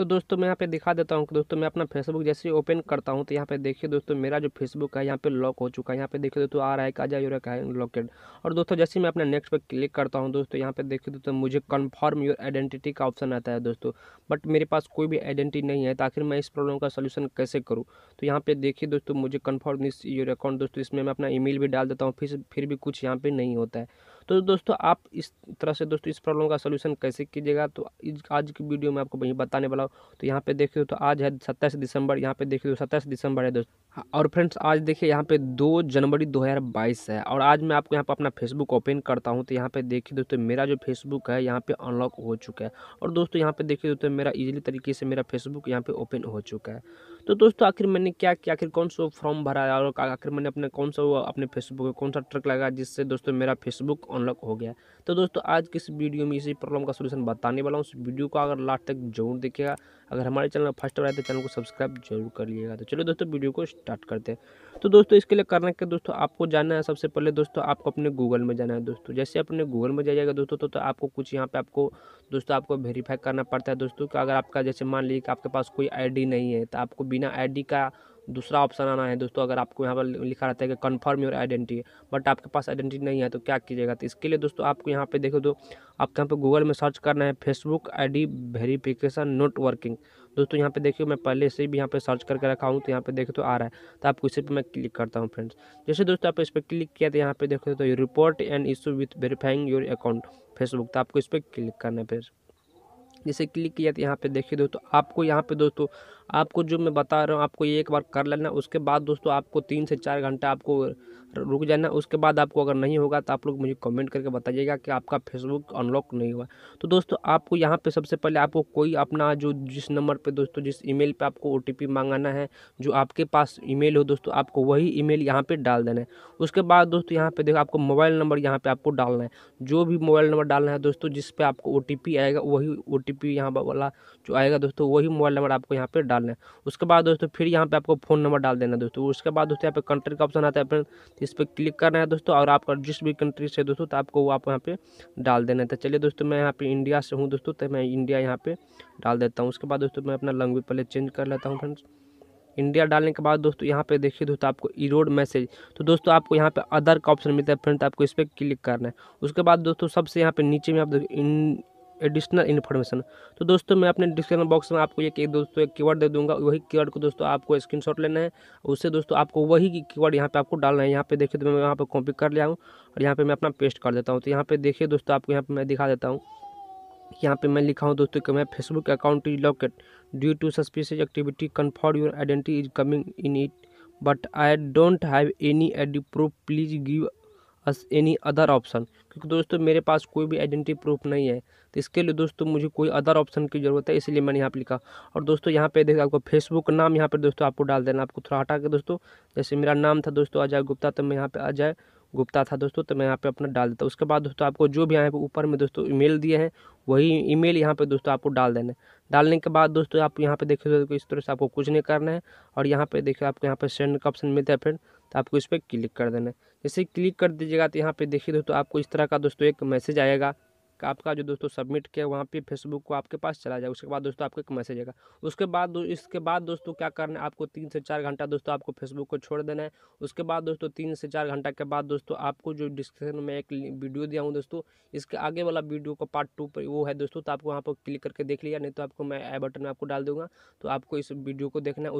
तो दोस्तों मैं यहाँ पे दिखा देता हूँ कि दोस्तों मैं अपना फेसबुक जैसे ही ओपन करता हूँ तो यहाँ पे देखिए दोस्तों मेरा जो फेसबुक है यहाँ पे लॉक हो चुका है यहाँ पे देखिए दोस्तों आ रहा है काजा यूर का है लॉकेड और दोस्तों जैसे मैं अपना नेक्स्ट पर क्लिक करता हूँ दोस्तों यहाँ पे देखिए दोस्तों मुझे कन्फर्म योर आइडेंटिटी का ऑप्शन आता है दोस्तों बट मेरे पास कोई भी आइडेंटिटी नहीं है तो आखिर मैं इस प्रॉब्लम का सोल्यूशन कैसे करूँ तो यहाँ पे देखिए दोस्तों मुझे कन्फर्म योर अकाउंट दोस्तों इसमें मैं अपना ई भी डाल देता हूँ फिर फिर भी कुछ यहाँ पर नहीं होता है तो दोस्तों आप इस तरह से दोस्तों इस प्रॉब्लम का सोल्यूशन कैसे कीजिएगा तो आज की वीडियो में आपको वहीं बताने वाला हूँ तो यहाँ पे देखिए तो आज है सत्ताईस दिसंबर यहाँ पे देखिए तो सत्ताईस दिसंबर है दोस्तों हाँ, और फ्रेंड्स आज देखिए यहाँ पे दो जनवरी दो है और आज मैं आपको यहाँ पर अपना फेसबुक ओपन करता हूँ तो यहाँ पे देखिए दोस्तों मेरा जो फेसबुक है यहाँ पे अनलॉक हो चुका है और दोस्तों यहाँ पे देखिए दोस्तों मेरा इजीली तरीके से मेरा फेसबुक यहाँ पे ओपन हो चुका है तो दोस्तों आखिर मैंने क्या किया आखिर कौन सा फॉर्म भरा और आखिर मैंने अपने कौन सा अपने फेसबुक कौन सा ट्रक लगाया जिससे दोस्तों मेरा फेसबुक अनलॉक हो गया तो दोस्तों आज किस वीडियो में इसी प्रॉब्लम का सोल्यूशन बताने वाला हूँ उस वीडियो को अगर लास्ट तक जरूर देखिएगा अगर हमारे चैनल में फर्स्ट आए तो चैनल को सब्सक्राइब जरूर कर लीजिएगा तो चलो दोस्तों वीडियो को स्टार्ट करते हैं तो दोस्तों इसके लिए करने के दोस्तों आपको जाना है सबसे पहले दोस्तों आपको अपने गूगल में जाना है दोस्तों जैसे अपने गूगल में जाइएगा दोस्तों तो, तो आपको कुछ यहाँ पर आपको दोस्तों आपको वेरीफाई करना पड़ता है दोस्तों अगर आपका जैसे मान लीजिए कि आपके पास कोई आई नहीं है तो आपको बिना आई का दूसरा ऑप्शन आना है दोस्तों अगर आपको यहाँ पर लिखा रहता है कि कन्फर्म योर आइडेंटिटी बट आपके पास आइडेंटिटी नहीं है तो क्या कीजिएगा तो इसके लिए दोस्तों आपको यहाँ पे देखो तो आपको यहाँ पे गूगल में सर्च करना है Facebook ID verification not working दोस्तों यहाँ पे देखिए मैं पहले से भी यहाँ पे सर्च करके रखा हूँ तो यहाँ पे देखो तो आ रहा है तो आपको इसी पे मैं क्लिक करता हूँ फ्रेंड्स जैसे दोस्तों आप इस पर क्लिक किया तो यहाँ पे देखो तो report and issue with verifying your account Facebook तो आपको इस पर क्लिक करना है फिर जैसे क्लिक किया तो यहाँ पे देखिए दोस्तों आपको यहाँ पे दोस्तों आपको जो मैं बता रहा हूँ आपको ये एक बार कर लेना उसके बाद दोस्तों आपको तीन से चार घंटे आपको रुक जाना उसके बाद आपको अगर नहीं होगा तो आप लोग मुझे कमेंट करके बताइएगा कि आपका फेसबुक अनलॉक नहीं हुआ तो दोस्तों आपको यहाँ पे सबसे पहले आपको कोई अपना जो जिस नंबर पे दोस्तों जिस ईमेल पे आपको ओटीपी मांगाना है जो आपके पास ईमेल हो दोस्तों आपको वही ईमेल यहाँ पर डाल देना है उसके बाद दोस्तों यहाँ पर देखो आपको मोबाइल नंबर यहाँ पर आपको डालना है जो भी मोबाइल नंबर डालना है दोस्तों जिस पर आपको ओ आएगा वही ओ टी पी यहाँ वाला जो आएगा दोस्तों वही मोबाइल नंबर आपको यहाँ पर डाल डालना है उसके बाद दोस्तों फिर यहाँ पे आपको फ़ोन नंबर डाल देना दोस्तों उसके बाद दोस्तों यहाँ पे कंट्री का ऑप्शन आता है अपन इस पर क्लिक करना है दोस्तों और आपका जिस भी कंट्री से दोस्तों तो आपको वो आप यहाँ पे डाल देना है तो चलिए दोस्तों मैं यहाँ पे इंडिया से हूँ दोस्तों तो मैं इंडिया यहाँ पे डाल देता हूँ उसके बाद दोस्तों मैं अपना लैंग्वेज पहले चेंज कर लेता हूँ फ्रेंड्स इंडिया डालने के बाद दोस्तों यहाँ पे देखिए दोस्तों आपको इरोड मैसेज तो दोस्तों आपको यहाँ पे अदर का ऑप्शन मिलता है फ्रेंड आपको इस पर क्लिक करना है उसके बाद दोस्तों सबसे यहाँ पे नीचे में आप इन एडिशनल इन्फॉर्मेशन तो दोस्तों मैं अपने डिस्क्रिप्शन बॉक्स में आपको एक दोस्तों एक कीवर्ड दे दूंगा वही कीवर्ड को दोस्तों आपको स्क्रीनशॉट लेना है उससे दोस्तों आपको वही कीवर्ड यहाँ पे आपको डालना है यहाँ पे देखिए तो मैं यहाँ पे कॉपी कर लिया हूँ और यहाँ पे मैं अपना पेस्ट कर देता हूँ तो यहाँ पे देखिए दोस्तों आपको यहाँ पर मैं दिखा देता हूँ यहाँ पे मैं लिखा हूँ दोस्तों कि मैं Facebook account is locked due to suspicious activity confirm your identity is coming in it but I don't have any ID proof please give any other option क्योंकि दोस्तों मेरे पास कोई भी आइडेंटिटी प्रूफ नहीं है तो इसके लिए दोस्तों मुझे कोई अदर ऑप्शन की ज़रूरत है इसलिए मैंने यहाँ पर लिखा और दोस्तों यहाँ पे देखा आपको फेसबुक नाम यहाँ पर दोस्तों आपको डाल देना आपको थोड़ा हटा के दोस्तों जैसे मेरा नाम था दोस्तों अजय गुप्ता तो मैं यहाँ पर अजय गुप्ता था दोस्तों तो मैं यहाँ पे अपना डाल देता उसके बाद दोस्तों आपको जो भी यहाँ पे ऊपर में दोस्तों ईमेल दिए हैं वही ईमेल यहाँ पे दोस्तों आपको डाल देना डालने के बाद दोस्तों आप यहाँ पे देखे तो इस तरह से आपको कुछ नहीं करना है और यहाँ पे देखिए आपको यहाँ पे सेंड का ऑप्शन मिलता है फिर तो आपको इस पर क्लिक कर देना है जैसे क्लिक कर दीजिएगा तो यहाँ पे देखिए दोस्तों आपको इस तरह का दोस्तों एक मैसेज आएगा आपका जो दोस्तों सबमिट किया वहाँ पे फेसबुक को आपके पास चला जाएगा उसके बाद दोस्तों आपको एक मैसेज आएगा उसके बाद इसके बाद दोस्तों क्या करना है आपको तीन से चार घंटा दोस्तों आपको फेसबुक को छोड़ देना है उसके बाद दोस्तों तीन से चार घंटा के बाद दोस्तों आपको जो डिस्क्रिप्शन में एक वीडियो दिया हूँ दोस्तों इसके आगे वाला वीडियो को पार्ट टू पर वो है दोस्तों तो आपको वहाँ पर क्लिक करके देख लिया नहीं तो आपको मैं आई बटन में आपको डाल दूंगा तो आपको इस वीडियो को देखना है